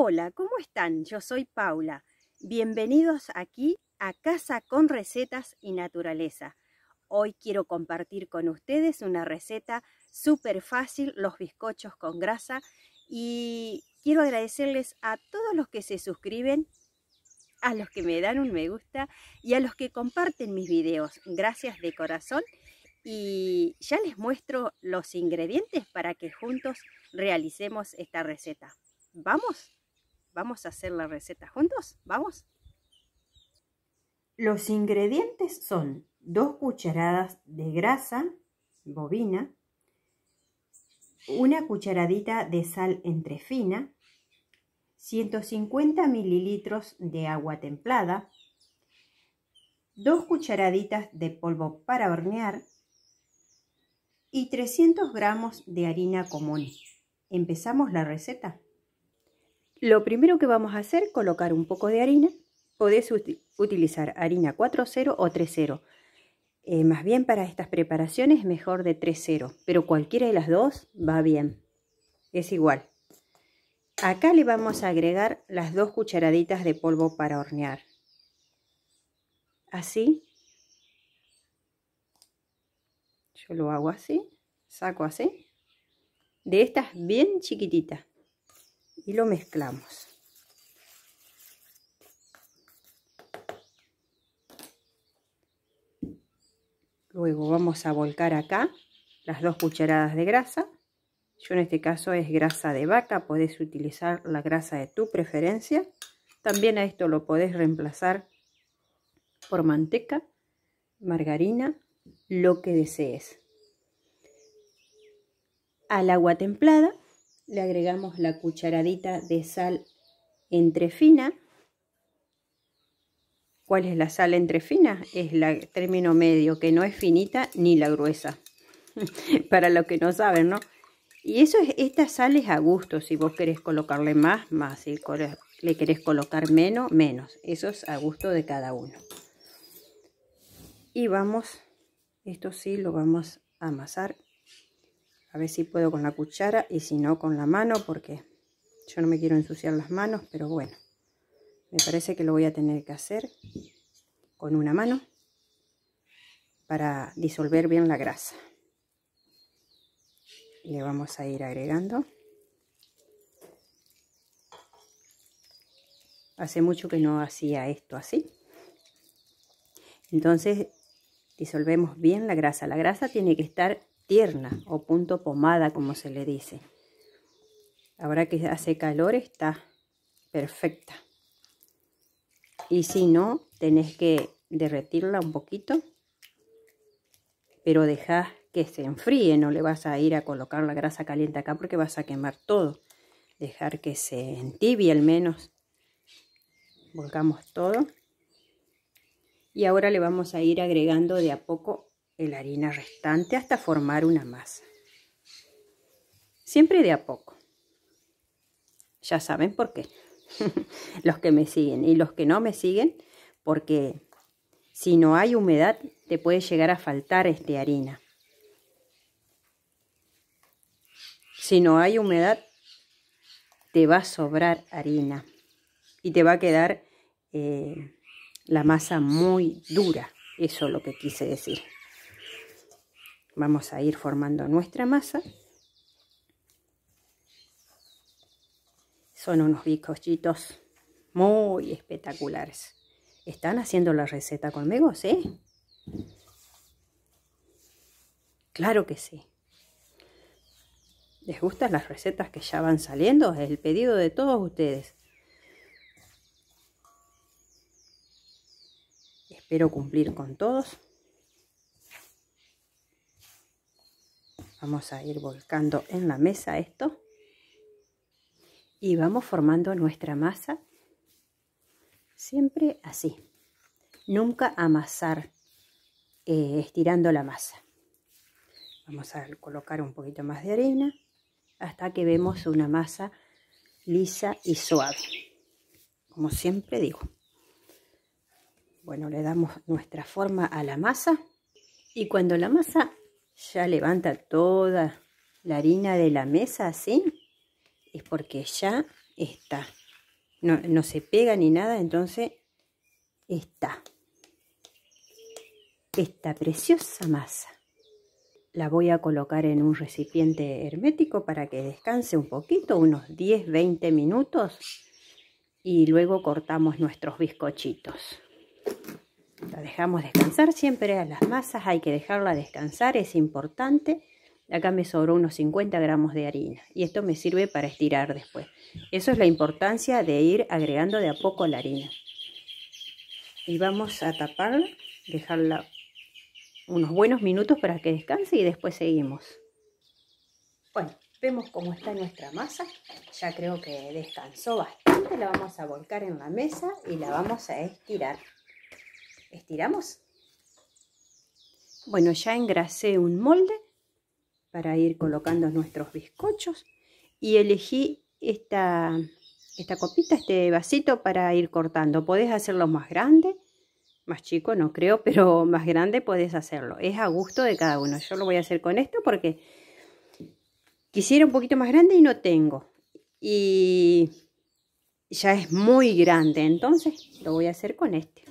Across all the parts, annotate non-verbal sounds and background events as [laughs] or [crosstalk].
Hola, ¿cómo están? Yo soy Paula. Bienvenidos aquí a Casa con Recetas y Naturaleza. Hoy quiero compartir con ustedes una receta súper fácil, los bizcochos con grasa. Y quiero agradecerles a todos los que se suscriben, a los que me dan un me gusta y a los que comparten mis videos. Gracias de corazón. Y ya les muestro los ingredientes para que juntos realicemos esta receta. ¡Vamos! Vamos a hacer la receta juntos. Vamos. Los ingredientes son 2 cucharadas de grasa bovina, una cucharadita de sal entrefina, 150 mililitros de agua templada, 2 cucharaditas de polvo para hornear y 300 gramos de harina común. ¿Empezamos la receta? Lo primero que vamos a hacer, colocar un poco de harina. Podés utilizar harina 4.0 o 3.0. Eh, más bien para estas preparaciones mejor de 3.0, pero cualquiera de las dos va bien. Es igual. Acá le vamos a agregar las dos cucharaditas de polvo para hornear. Así. Yo lo hago así. Saco así. De estas bien chiquititas y lo mezclamos. Luego vamos a volcar acá las dos cucharadas de grasa. Yo en este caso es grasa de vaca, podés utilizar la grasa de tu preferencia. También a esto lo podés reemplazar por manteca, margarina, lo que desees. Al agua templada le agregamos la cucharadita de sal entrefina. ¿Cuál es la sal entrefina? Es la término medio, que no es finita ni la gruesa. [laughs] Para los que no saben, ¿no? Y eso es, esta sal es a gusto. Si vos querés colocarle más, más. Si le querés colocar menos, menos. Eso es a gusto de cada uno. Y vamos, esto sí lo vamos a amasar a ver si puedo con la cuchara y si no con la mano porque yo no me quiero ensuciar las manos, pero bueno. Me parece que lo voy a tener que hacer con una mano para disolver bien la grasa. Le vamos a ir agregando. Hace mucho que no hacía esto así. Entonces disolvemos bien la grasa. La grasa tiene que estar tierna o punto pomada como se le dice. Ahora que hace calor está perfecta. Y si no, tenés que derretirla un poquito, pero deja que se enfríe, no le vas a ir a colocar la grasa caliente acá porque vas a quemar todo. Dejar que se entibie al menos. Volcamos todo. Y ahora le vamos a ir agregando de a poco la harina restante hasta formar una masa. Siempre de a poco. Ya saben por qué. [laughs] los que me siguen y los que no me siguen, porque si no hay humedad te puede llegar a faltar este harina. Si no hay humedad te va a sobrar harina y te va a quedar eh, la masa muy dura. Eso es lo que quise decir. Vamos a ir formando nuestra masa. Son unos bizcochitos muy espectaculares. ¿Están haciendo la receta conmigo? ¿Sí? Claro que sí. ¿Les gustan las recetas que ya van saliendo? Es el pedido de todos ustedes. Espero cumplir con todos. Vamos a ir volcando en la mesa esto. Y vamos formando nuestra masa siempre así. Nunca amasar eh, estirando la masa. Vamos a colocar un poquito más de arena hasta que vemos una masa lisa y suave. Como siempre digo. Bueno, le damos nuestra forma a la masa. Y cuando la masa ya levanta toda la harina de la mesa así, es porque ya está. No, se pega ni nada, entonces está. Esta preciosa masa la voy a colocar en un recipiente hermético para que descanse un poquito, unos 10-20 minutos y luego cortamos nuestros bizcochitos. La dejamos descansar siempre a las masas, hay que dejarla descansar, es importante. Acá me sobró unos 50 gramos de harina y esto me sirve para estirar después. Eso es la importancia de ir agregando de a poco la harina. Y vamos a taparla, dejarla unos buenos minutos para que descanse y después seguimos. Bueno, vemos cómo está nuestra masa. Ya creo que descansó bastante. La vamos a volcar en la mesa y la vamos a estirar. Estiramos. Bueno, ya engrasé un molde para ir colocando nuestros bizcochos y elegí esta, esta copita, este vasito para ir cortando. Podés hacerlo más grande, más chico no creo, [laughs] pero más grande podés hacerlo. Es a gusto de cada uno. Yo lo voy a hacer con esto porque quisiera un poquito más grande y no tengo. Y ya es muy grande, entonces lo voy a hacer con este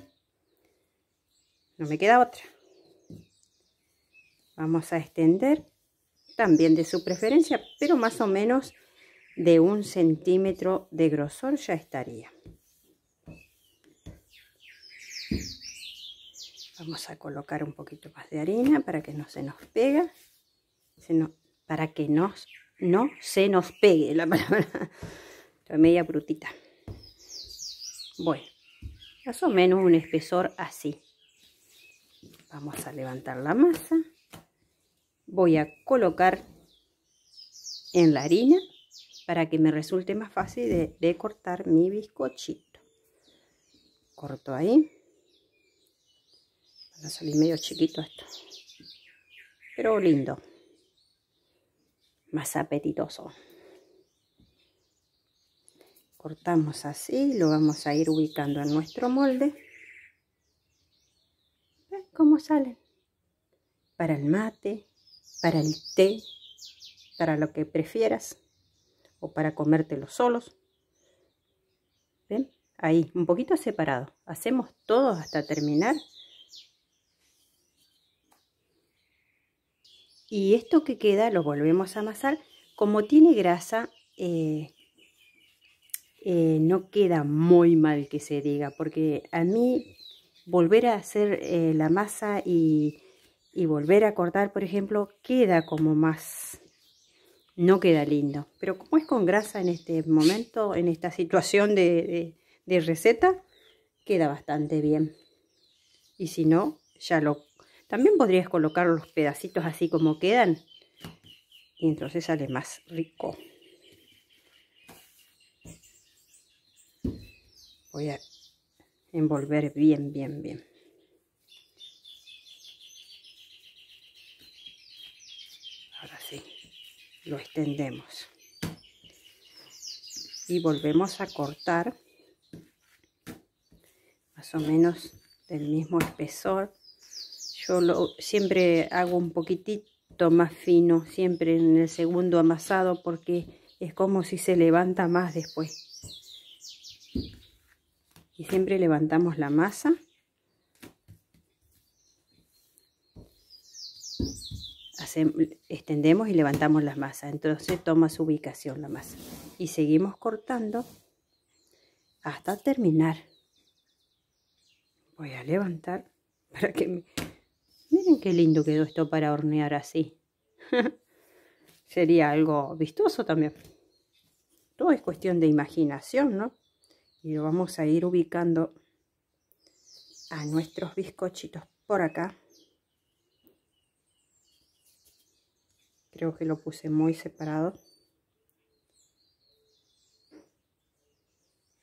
no me queda otra. Vamos a extender también de su preferencia, pero más o menos de un centímetro de grosor ya estaría. Vamos a colocar un poquito más de harina para que no se nos pegue para que no se nos pegue la palabra. [laughs] media brutita. Bueno, más o menos un espesor así. Vamos a levantar la masa. Voy a colocar en la harina para que me resulte más fácil de, cortar mi bizcochito. Corto ahí. Van a salir medio chiquito esto. Pero lindo. Más apetitoso. Cortamos así, lo vamos a ir ubicando en nuestro molde como cómo salen? Para el mate, para el té, para lo que prefieras o para comértelo solos. ¿Ven? Ahí, un poquito separado. Hacemos todo hasta terminar. Y esto que queda lo volvemos a amasar. Como tiene grasa, eh, eh, no queda muy mal que se diga, porque a mí volver a hacer eh, la masa y, volver a cortar, por ejemplo, queda como más, no queda lindo. Pero como es con grasa en este momento, en esta situación de, de receta, queda bastante bien. Y si no, ya lo... También podrías colocar los pedacitos así como quedan. Y entonces sale más rico. Voy a envolver bien, bien, bien. Ahora sí, lo extendemos. Y volvemos a cortar más o menos del mismo espesor. Yo lo, siempre hago un poquitito más fino, siempre en el segundo amasado, porque es como si se levanta más después y siempre levantamos la masa extendemos y levantamos la masa. Entonces toma su ubicación la masa. Y seguimos cortando hasta terminar. Voy a levantar para que... Miren qué lindo quedó esto para hornear así. [laughs] Sería algo vistoso también. Todo es cuestión de imaginación, ¿no? y lo vamos a ir ubicando a nuestros bizcochitos por acá. Creo que lo puse muy separado.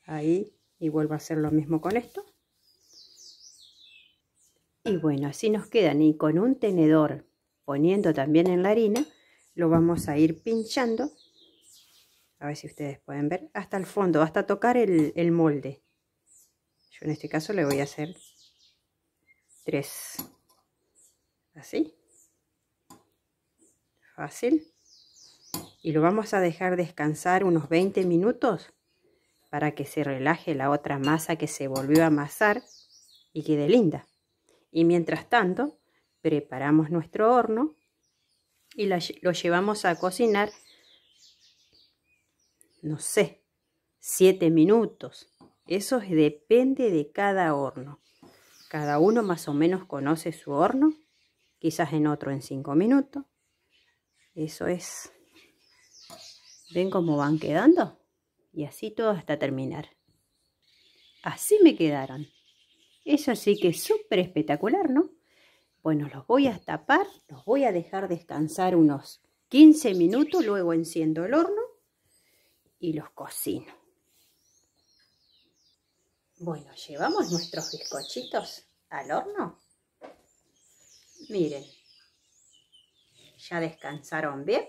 Ahí. Y vuelvo a hacer lo mismo con esto. Y bueno, así nos quedan. Y con un tenedor, poniendo también en la harina, lo vamos a ir pinchando a ver si ustedes pueden ver, hasta el fondo, hasta tocar el, molde. Yo en este caso le voy a hacer tres. Así. Fácil. Y lo vamos a dejar descansar unos 20 minutos para que se relaje la otra masa que se volvió a amasar y quede linda. Y mientras tanto, preparamos nuestro horno y lo llevamos a cocinar no sé, siete minutos. Eso depende de cada horno. Cada uno más o menos conoce su horno, quizás en otro en cinco minutos. Eso es. ¿Ven cómo van quedando? Y así todo hasta terminar. Así me quedaron. Eso sí que es súper espectacular, ¿no? Bueno, los voy a tapar, los voy a dejar descansar unos 15 minutos, luego enciendo el horno y los cocino. Bueno, llevamos nuestros bizcochitos al horno. Miren, ya descansaron bien.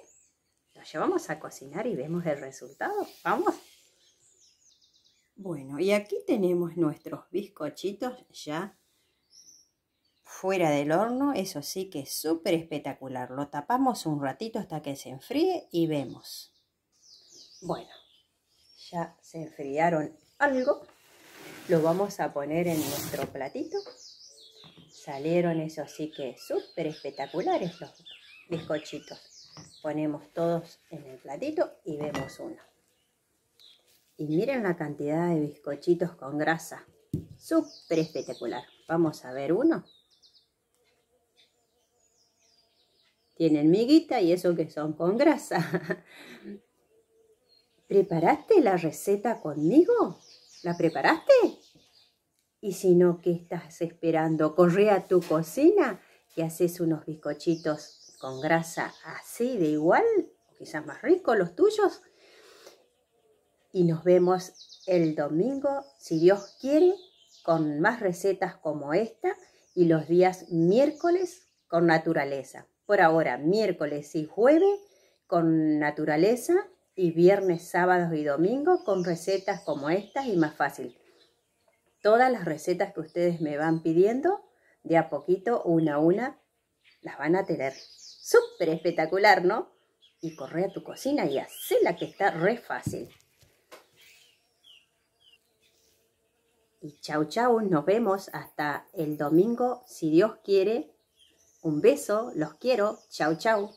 Los llevamos a cocinar y vemos el resultado. Vamos. Bueno, y aquí tenemos nuestros bizcochitos ya fuera del horno. Eso sí que es súper espectacular. Lo tapamos un ratito hasta que se enfríe y vemos. Bueno, ya se enfriaron algo. lo vamos a poner en nuestro platito. Salieron eso sí que súper espectaculares los bizcochitos. Ponemos todos en el platito y vemos uno. Y miren la cantidad de bizcochitos con grasa. Súper espectacular. Vamos a ver uno. Tienen miguita y eso que son con grasa. [laughs] ¿Preparaste la receta conmigo? ¿La preparaste? Y si no, ¿qué estás esperando? Corre a tu cocina y haces unos bizcochitos con grasa así de igual, o quizás más ricos los tuyos. Y nos vemos el domingo, si Dios quiere, con más recetas como esta y los días miércoles con naturaleza. Por ahora, miércoles y jueves con naturaleza y viernes, sábados y domingos con recetas como estas y más fácil. Todas las recetas que ustedes me van pidiendo, de a poquito, una a una, las van a tener. Súper espectacular, ¿no? Y corre a tu cocina y hace la que está re fácil. Y chau chau, nos vemos hasta el domingo, si Dios quiere. Un beso, los quiero, chau chau.